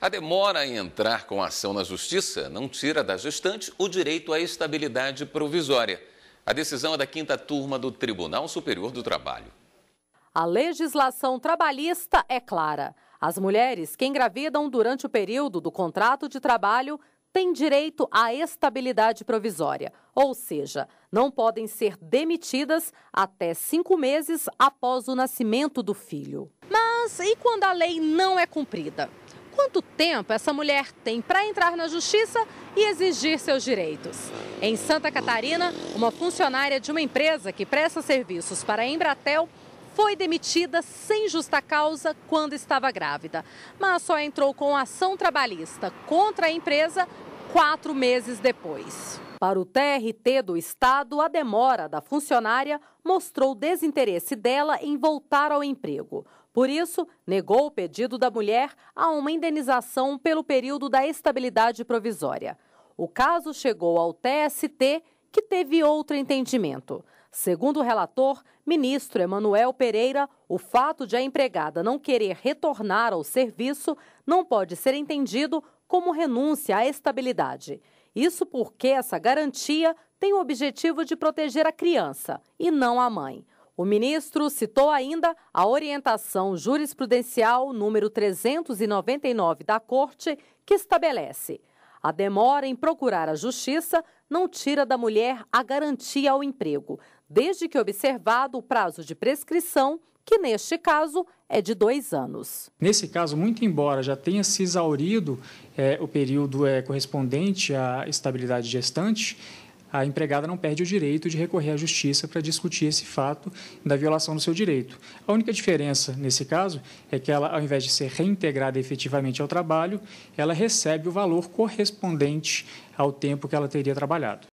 A demora em entrar com a ação na Justiça não tira da gestante o direito à estabilidade provisória. A decisão é da quinta turma do Tribunal Superior do Trabalho. A legislação trabalhista é clara. As mulheres que engravidam durante o período do contrato de trabalho têm direito à estabilidade provisória, ou seja, não podem ser demitidas até cinco meses após o nascimento do filho. Mas e quando a lei não é cumprida? Quanto tempo essa mulher tem para entrar na justiça e exigir seus direitos? Em Santa Catarina, uma funcionária de uma empresa que presta serviços para a Embratel foi demitida sem justa causa quando estava grávida, mas só entrou com ação trabalhista contra a empresa quatro meses depois. Para o TRT do Estado, a demora da funcionária mostrou desinteresse dela em voltar ao emprego. Por isso, negou o pedido da mulher a uma indenização pelo período da estabilidade provisória. O caso chegou ao TST, que teve outro entendimento. Segundo o relator, ministro Emanuel Pereira, o fato de a empregada não querer retornar ao serviço não pode ser entendido como renúncia à estabilidade. Isso porque essa garantia tem o objetivo de proteger a criança e não a mãe. O ministro citou ainda a orientação jurisprudencial número 399 da Corte, que estabelece: a demora em procurar a justiça não tira da mulher a garantia ao emprego, desde que observado o prazo de prescrição que neste caso é de dois anos. Nesse caso, muito embora já tenha se exaurido é, o período é, correspondente à estabilidade gestante, a empregada não perde o direito de recorrer à justiça para discutir esse fato da violação do seu direito. A única diferença nesse caso é que ela, ao invés de ser reintegrada efetivamente ao trabalho, ela recebe o valor correspondente ao tempo que ela teria trabalhado.